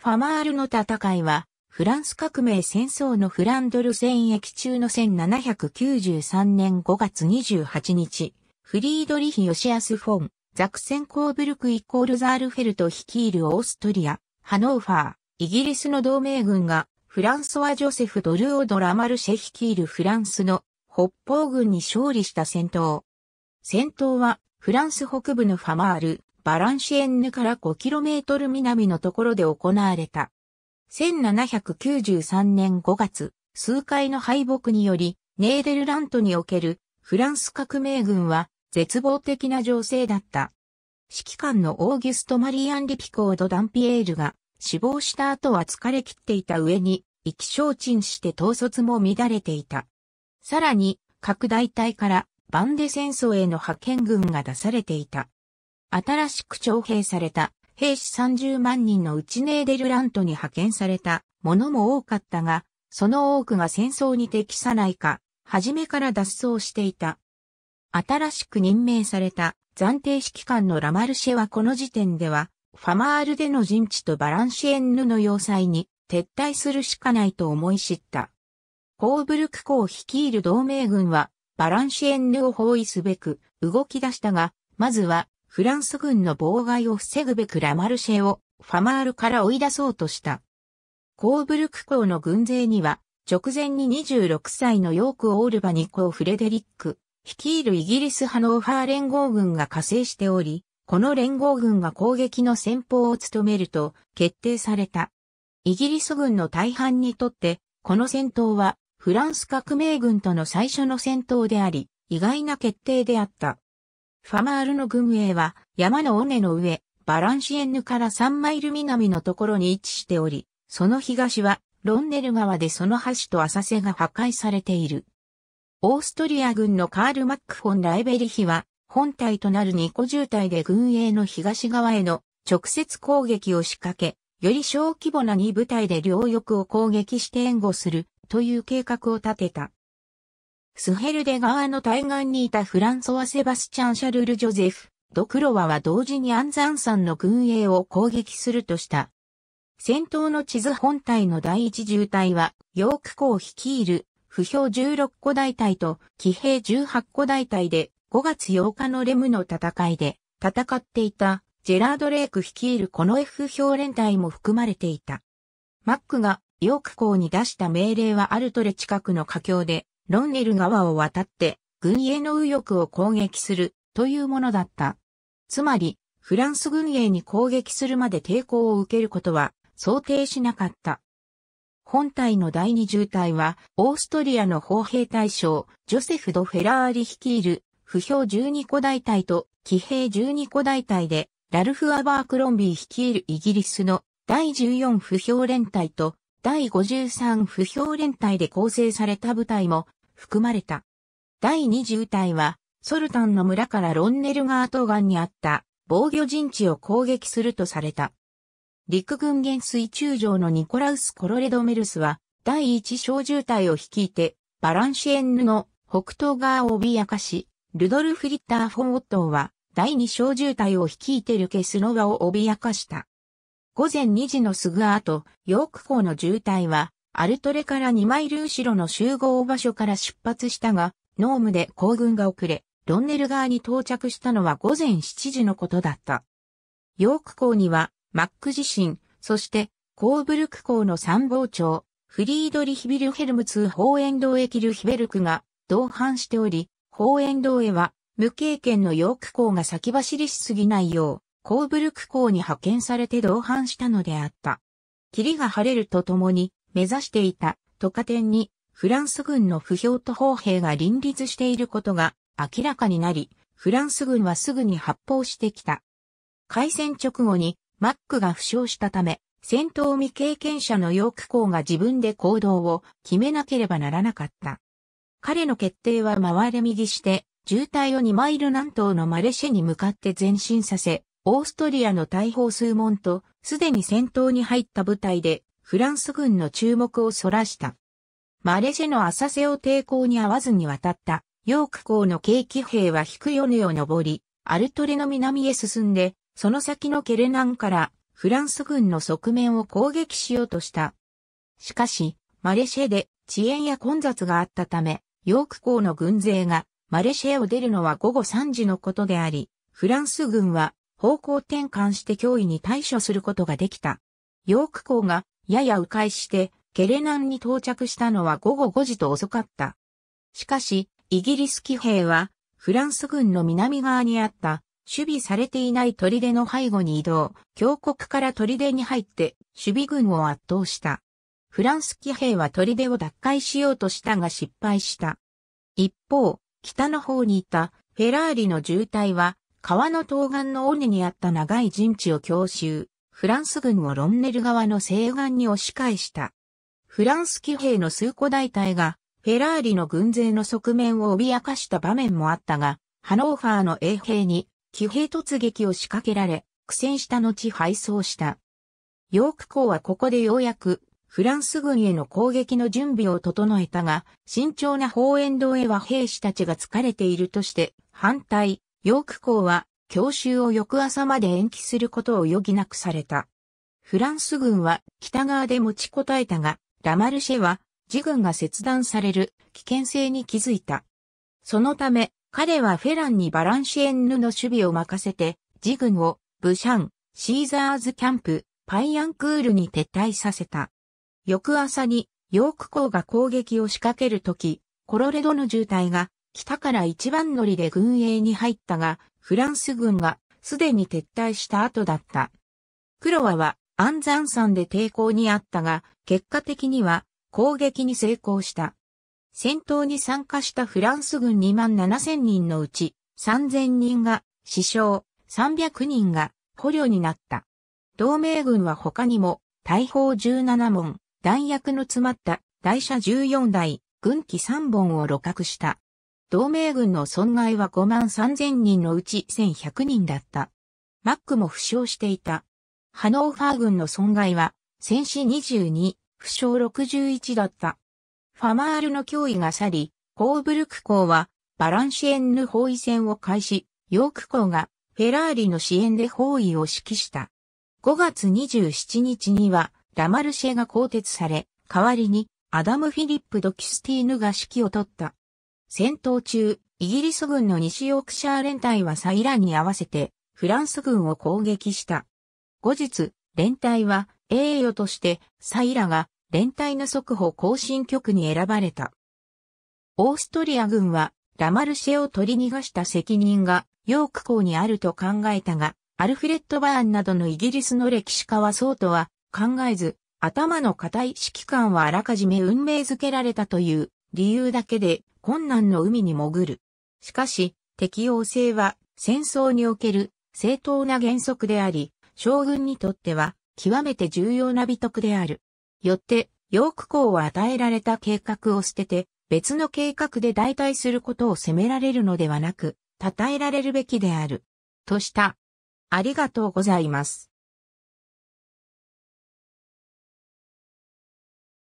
ファマールの戦いは、フランス革命戦争のフランドル戦役中の1793年5月28日、フリードリヒ・ヨシアス・フォン、ザクセン・コーブルク・イコール・ザールフェルト率いるオーストリア、ハノーファー、イギリスの同盟軍が、フランソワ・ジョセフ・ドルオード・ラマルシェ率いるフランスの北方軍に勝利した戦闘。戦闘は、フランス北部のファマール、バランシエンヌから 5km 南のところで行われた。1793年5月、数回の敗北により、ネーデルラントにおけるフランス革命軍は絶望的な情勢だった。指揮官のオーギュスト・マリアン・リピコード・ダンピエールが死亡した後は疲れ切っていた上に、意気消沈して統率も乱れていた。さらに、拡大隊からバンデ戦争への派遣軍が出されていた。新しく徴兵された兵士30万人のうちネーデルラントに派遣されたものも多かったが、その多くが戦争に適さないか、初めから脱走していた。新しく任命された暫定指揮官のラマルシェはこの時点では、ファマールでの陣地とバランシエンヌの要塞に撤退するしかないと思い知った。コーブルク公率いる同盟軍は、バランシエンヌを包囲すべく動き出したが、まずはフランス軍の妨害を防ぐべくラマルシェをファマールから追い出そうとした。コーブルク公の軍勢には、直前に26歳のヨーク・オールバニ公フレデリック、率いるイギリス派のオファー連合軍が加勢しており、この連合軍が攻撃の先方を務めると決定された。イギリス軍の大半にとって、この戦闘はフランス革命軍との最初の戦闘であり、意外な決定であった。ファマールの軍営は山の尾根の上、バランシエンヌから3マイル南のところに位置しており、その東はロンネル川でその橋と浅瀬が破壊されている。オーストリア軍のカール・マックフォン・ライベリヒは、本体となる2個渋滞で軍営の東側への直接攻撃を仕掛け、より小規模な2部隊で両翼を攻撃して援護するという計画を立てた。スヘルデ川の対岸にいたフランソワ・セバスチャン・シャルル・ジョゼフ、ドクロワは同時にアンザン山の軍営を攻撃するとした。戦闘の地図本体の第一重隊は、ヨークを率いる、不評16個大隊と、騎兵18個大隊で、5月8日のレムの戦いで、戦っていた、ジェラード・レイク率いるこの F 評連隊も含まれていた。マックが、ヨーク港に出した命令はアルトレ近くの華橋で、ロンネル川を渡って軍営の右翼を攻撃するというものだった。つまり、フランス軍営に攻撃するまで抵抗を受けることは想定しなかった。本隊の第二重隊は、オーストリアの砲兵大将、ジョセフ・ド・フェラーリ率いる、不評12個大隊と、騎兵12個大隊で、ラルフ・アバークロンビー率いるイギリスの第14不評連隊と、第53不評連隊で構成された部隊も含まれた。第二次部隊は、ソルタンの村からロンネルガート岸にあった防御陣地を攻撃するとされた。陸軍元帥中将のニコラウス・コロレド・メルスは、第一小渋隊を率いて、バランシエンヌの北東側を脅かし、ルドルフ・リッター・フォン・オットーは、第二小渋隊を率いてルケスノワを脅かした。午前2時のすぐ後、ヨーク港の渋滞は、アルトレから2マイル後ろの集合場所から出発したが、ノームで行軍が遅れ、ロンネル側に到着したのは午前7時のことだった。ヨーク港には、マック自身、そして、コーブルク港の参謀長、フリードリヒビルヘルムツーホーエンドーエキルヒベルクが同伴しており、ホーエンドーエは、無経験のヨーク港が先走りしすぎないよう、コーブルク港に派遣されて同伴したのであった。霧が晴れるとともに、目指していたトカ店にフランス軍の不評と砲兵が林立していることが明らかになり、フランス軍はすぐに発砲してきた。開戦直後にマックが負傷したため、戦闘未経験者のヨーク校が自分で行動を決めなければならなかった。彼の決定は回れ右して、渋滞を2マイル南東のマレシェに向かって前進させ、オーストリアの大砲数門と、すでに戦闘に入った部隊でフランス軍の注目をそらした。マレジェの浅瀬を抵抗に合わずに渡ったヨーク港の軽騎兵は低い尾根を登り、アルトレの南へ進んで、その先のケレナンからフランス軍の側面を攻撃しようとした。しかし、マレシェで遅延や混雑があったため、ヨーク港の軍勢がマレシェを出るのは午後3時のことであり、フランス軍は方向転換して脅威に対処することができた。ヨーク港がやや迂回して、ゲレナンに到着したのは午後5時と遅かった。しかし、イギリス騎兵は、フランス軍の南側にあった、守備されていない砦の背後に移動、峡谷から砦に入って、守備軍を圧倒した。フランス騎兵は砦を奪回しようとしたが失敗した。一方、北の方にいたフェラーリの渋滞は、川の東岸の尾根にあった長い陣地を強襲。フランス軍をロンネル側の西岸に押し返した。フランス騎兵の数個大隊が、フェラーリの軍勢の側面を脅かした場面もあったが、ハノーファーの衛兵に、騎兵突撃を仕掛けられ、苦戦した後敗走した。ヨーク港はここでようやく、フランス軍への攻撃の準備を整えたが、慎重な方遠堂へは兵士たちが疲れているとして、反対、ヨーク港は教習を翌朝まで延期することを余儀なくされた。フランス軍は北側で持ちこたえたが、ラマルシェは自軍が切断される危険性に気づいた。そのため、彼はフェランにバランシエンヌの守備を任せて、自軍をブシャン、シーザーズキャンプ、パイアンクールに撤退させた。翌朝にヨーク港が攻撃を仕掛けるとき、コロレドの渋滞が北から一番乗りで軍営に入ったが、フランス軍がすでに撤退した後だった。クロワは安山山で抵抗にあったが、結果的には攻撃に成功した。戦闘に参加したフランス軍2万7千人のうち、3000人が死傷、300人が捕虜になった。同盟軍は他にも、大砲17門、弾薬の詰まった台車14台、軍機3本を露獲した。同盟軍の損害は5万3000人のうち1100人だった。マックも負傷していた。ハノーファー軍の損害は、戦死22、負傷61だった。ファマールの脅威が去り、ホーブルク港は、バランシエンヌ包囲戦を開始、ヨーク港が、フェラーリの支援で包囲を指揮した。5月27日には、ラマルシェが更迭され、代わりに、アダム・フィリップ・ドキスティーヌが指揮を取った。戦闘中、イギリス軍の西ヨークシャー連隊はサイランに合わせてフランス軍を攻撃した。後日、連隊は栄誉としてサイラが連隊の速報更新局に選ばれた。オーストリア軍はラマルシェを取り逃がした責任がヨーク港にあると考えたが、アルフレッド・バーンなどのイギリスの歴史家はそうとは考えず、頭の固い指揮官はあらかじめ運命づけられたという理由だけで困難の海に潜る。しかし、適応性は戦争における正当な原則であり、将軍にとっては極めて重要な美徳である。よって、ヨーク公は与えられた計画を捨てて、別の計画で代替することを責められるのではなく、称えられるべきである。とした。ありがとうございます。